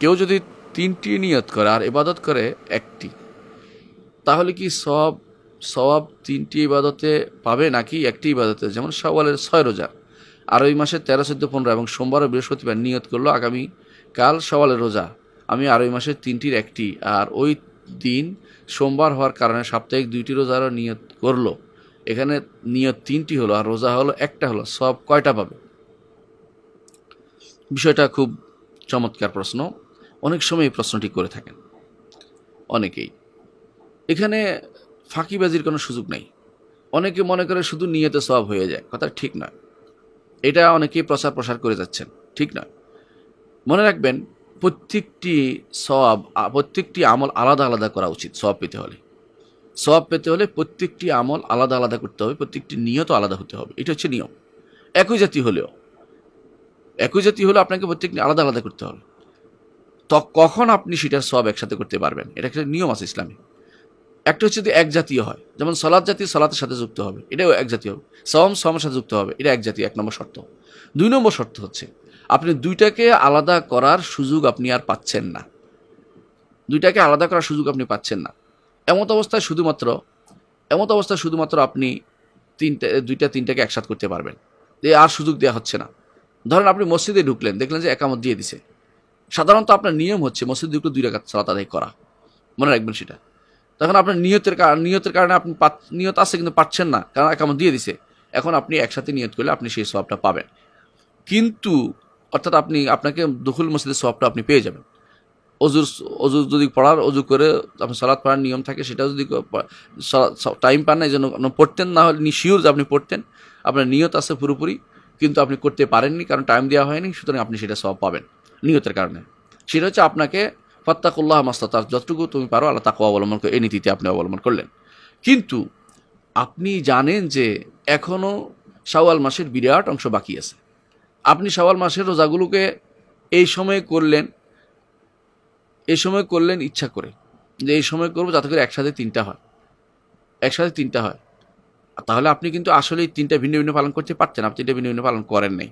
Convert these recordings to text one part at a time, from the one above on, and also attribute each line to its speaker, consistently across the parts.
Speaker 1: কেউ যদি তিনটি নিয়ত করে আর ইবাদত করে একটি তাহলে কি সব সবাব তিনটি ইবাদতে পাবে নাকি একটি ইবাদতে যেমন সওয়ালের ছয় রোজা আর ওই মাসে তেরো চোদ্দ পনেরো এবং সোমবার বৃহস্পতিবার নিয়ত করলো আগামী কাল সওয়ালের রোজা আমি আর ওই মাসের তিনটির একটি আর ওই দিন সোমবার হওয়ার কারণে সাপ্তাহিক দুইটি রোজারও নিয়ত করলো এখানে নিয়ত তিনটি হলো আর রোজা হলো একটা হলো সব কয়টা পাবে বিষয়টা খুব চমৎকার প্রশ্ন অনেক সময় এই প্রশ্নটি করে থাকেন অনেকেই এখানে ফাঁকিবাজির কোনো সুযোগ নেই অনেকে মনে করে শুধু নিয়তে সব হয়ে যায় কথা ঠিক নয় এটা অনেকেই প্রচার প্রসার করে যাচ্ছেন ঠিক নয় মনে রাখবেন প্রত্যেকটি সব প্রত্যেকটি আমল আলাদা আলাদা করা উচিত সব পেতে হলে সবাব পেতে হলে প্রত্যেকটি আমল আলাদা আলাদা করতে হবে প্রত্যেকটি নিয়ত আলাদা হতে হবে এটা হচ্ছে নিয়ম একই জাতি হলেও একই জাতি হলেও আপনাকে প্রত্যেকটি আলাদা আলাদা করতে হবে তো কখন আপনি সেটার সব একসাথে করতে পারবেন এটা একটা নিয়ম আছে ইসলামে একটা হচ্ছে যদি এক জাতীয় হয় যেমন সলাদ জাতি সলাতের সাথে যুক্ত হবে এটাও এক জাতীয় হবে সম সমের সাথে যুক্ত হবে এটা এক জাতীয় এক নম্বর শর্ত দুই নম্বর শর্ত হচ্ছে আপনি দুইটাকে আলাদা করার সুযোগ আপনি আর পাচ্ছেন না দুইটাকে আলাদা করার সুযোগ আপনি পাচ্ছেন না এমত অবস্থায় শুধুমাত্র এমত অবস্থায় শুধুমাত্র আপনি তিনটা দুইটা তিনটাকে একসাথ করতে পারবেন এ আর সুযোগ দেওয়া হচ্ছে না ধরেন আপনি মসজিদে ঢুকলেন দেখলেন যে একামত দিয়ে দিছে সাধারণত আপনার নিয়ম হচ্ছে মসজিদে ঢুকলে দুই রাখাত সালাত আদায় করা মনে রাখবেন সেটা তখন আপনার নিয়তের নিয়তের কারণে আপনি নিয়ত আছে কিন্তু পাচ্ছেন না কারণ একামত দিয়ে দিছে এখন আপনি একসাথে নিয়ত করলে আপনি সেই সবটা পাবেন কিন্তু অর্থাৎ আপনি আপনাকে দখুল মসজিদের সবটা আপনি পেয়ে যাবেন অজুর অজুর যদি পড়ার অজু করে আপনি সালাদ পড়ার নিয়ম থাকে সেটা যদি টাইম পান না এই জন্য পড়তেন না হলে শিওর যে আপনি পড়তেন আপনার নিয়ত আছে পুরোপুরি কিন্তু আপনি করতে পারেননি কারণ টাইম দেওয়া হয়নি সুতরাং আপনি সেটা সব পাবেন নিয়তের কারণে সেটা হচ্ছে আপনাকে ফত্তাকুল্লাহ তার যতটুকু তুমি পারো আল্লাহ তাকে অবলম্বন করে এই নীতিতে আপনি অবলম্বন করলেন কিন্তু আপনি জানেন যে এখনও সাওয়াল মাসের বিরাট অংশ বাকি আছে আপনি সাওয়াল মাসের রোজাগুলোকে এই সময়ে করলেন এই সময় করলেন ইচ্ছা করে যে এই সময় করবো যাতে করে একসাথে তিনটা হয় একসাথে তিনটা হয় তাহলে আপনি কিন্তু আসলে তিনটা ভিন্ন ভিন্ন পালন করতে পারছেন আপনি তিনটা ভিন্ন ভিন্ন পালন করেন নাই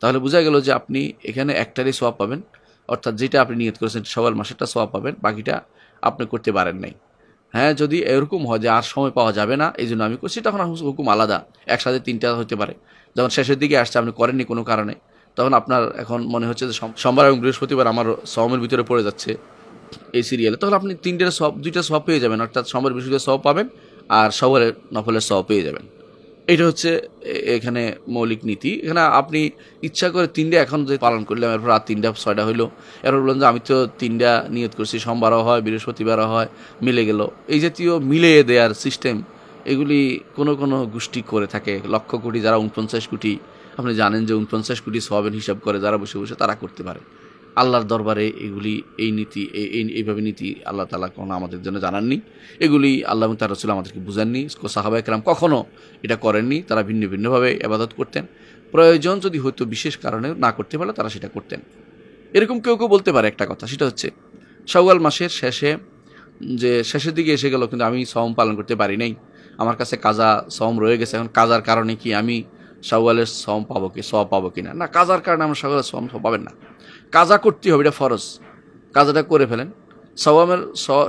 Speaker 1: তাহলে বোঝা গেল যে আপনি এখানে একটারই সোয়াব পাবেন অর্থাৎ যেটা আপনি নিয়ত করেছেন সবার মাসেরটা সোয়াব পাবেন বাকিটা আপনি করতে পারেন নাই হ্যাঁ যদি এরকম হয় যে আর সময় পাওয়া যাবে না এই জন্য আমি করছি তখন হুকুম আলাদা একসাথে তিনটা হতে পারে যখন শেষের দিকে আসছে আপনি করেননি কোনো কারণে তখন আপনার এখন মনে হচ্ছে যে সোমবার এবং বৃহস্পতিবার আমার সমের ভিতরে পড়ে যাচ্ছে এই সিরিয়ালে তখন আপনি তিনটের সব দুইটা সব পেয়ে যাবেন অর্থাৎ সোমবার বৃহস্পতিবার সব পাবেন আর সবার নফলের সব পেয়ে যাবেন এটা হচ্ছে এখানে মৌলিক নীতি এখানে আপনি ইচ্ছা করে তিনটা এখন যে পালন করলাম এরপর আর তিনটা ছয়টা হইলো এরপর বললাম যে আমি তো তিনটা নিয়ত করছি সোমবারও হয় বৃহস্পতিবারও হয় মিলে গেল এই জাতীয় মিলে দেওয়ার সিস্টেম এগুলি কোনো কোনো গোষ্ঠী করে থাকে লক্ষ কোটি যারা উনপঞ্চাশ কোটি আপনি জানেন যে উনপঞ্চাশ কোটি সোয়াবিন হিসাব করে যারা বসে বসে তারা করতে পারে আল্লাহর দরবারে এগুলি এই নীতি এই এইভাবে নীতি আল্লাহ তালা কখনো আমাদের জন্য জানাননি এগুলি আল্লাহ তার রসুল আমাদেরকে বুঝাননি সাহাবা একরাম কখনও এটা করেননি তারা ভিন্ন ভিন্নভাবে আবাদত করতেন প্রয়োজন যদি হয়তো বিশেষ কারণে না করতে পারলে তারা সেটা করতেন এরকম কেউ কেউ বলতে পারে একটা কথা সেটা হচ্ছে শাওয়াল মাসের শেষে যে শেষের দিকে এসে গেল কিন্তু আমি সম পালন করতে পারি নাই আমার কাছে কাজা সম রয়ে গেছে এখন কাজার কারণে কি আমি সাওয়ালের সম পাবো কি সব পাবো কি না না কাজার কারণে আমরা সাওয়ালের সম পাবেন না কাজা করতে হবে এটা ফরজ কাজাটা করে ফেলেন সওয়ামের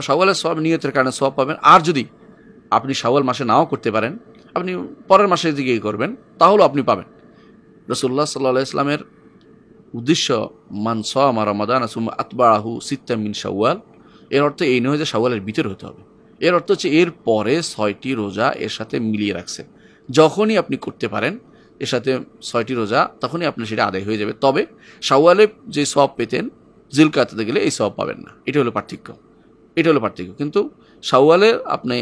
Speaker 1: সওয়ালের সব নিয়তের কারণে সব পাবেন আর যদি আপনি সওয়াল মাসে নাও করতে পারেন আপনি পরের মাসের দিকে করবেন তাহলেও আপনি পাবেন রসুল্লাহ সাল্লাহ ইসলামের উদ্দেশ্য মান আমার রমাদান আসুম আতবাহু সিত্তামিন সাওয়াল এর অর্থ এই নয় যে সওয়ালের ভিতরে হতে হবে এর অর্থ হচ্ছে এর পরে ছয়টি রোজা এর সাথে মিলিয়ে রাখছে যখনই আপনি করতে পারেন এর সাথে ছয়টি রোজা তখনই আপনার সেটা আদায় হয়ে যাবে তবে সাওয়ালে যে সব পেতেন জিলকাতে গেলে এই সব পাবেন না এটা হলো পার্থক্য এটা হলো পার্থক্য কিন্তু সাওয়ালে আপনি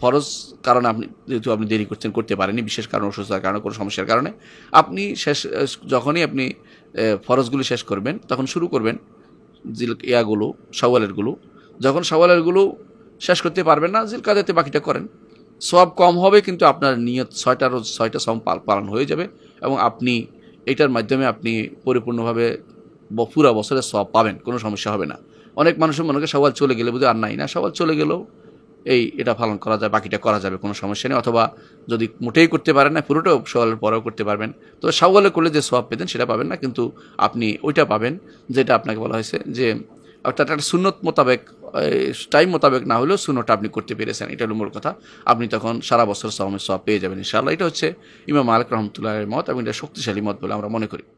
Speaker 1: ফরজ কারণে আপনি যেহেতু আপনি দেরি করছেন করতে পারেনি বিশেষ কারণে অসুস্থতার কারণে কোনো সমস্যার কারণে আপনি শেষ যখনই আপনি ফরজগুলি শেষ করবেন তখন শুরু করবেন জিল ইয়াগুলো সাওয়ালেরগুলো যখন সাওয়ালেরগুলো শেষ করতে পারবেন না জিলকাতে বাকিটা করেন সব কম হবে কিন্তু আপনার নিয়ত ছয়টা রোজ ছয়টা সম পালন হয়ে যাবে এবং আপনি এটার মাধ্যমে আপনি পরিপূর্ণভাবে পুরো বছরে সব পাবেন কোনো সমস্যা হবে না অনেক মানুষের মনে হয় সবাই চলে গেলে বুঝে আর নাই না সবাই চলে গেলেও এই এটা পালন করা যায় বাকিটা করা যাবে কোনো সমস্যা নেই অথবা যদি মোটেই করতে পারেন না পুরোটাও সওয়ালের পরেও করতে পারবেন তো সওয়ালে করলে যে সব পেতেন সেটা পাবেন না কিন্তু আপনি ওইটা পাবেন যেটা আপনাকে বলা হয়েছে যে অর্থাৎ একটা শূন্য মোতাবেক টাইম মোতাবেক না হলেও শূন্যটা আপনি করতে পেরেছেন এটা হলো মূল কথা আপনি তখন সারা বছর সহমের সব পেয়ে যাবেন ইনশাআল্লাহ এটা হচ্ছে ইমাম আলক রহমতুল্লাহের মত এবং এটা শক্তিশালী মত বলে আমরা মনে করি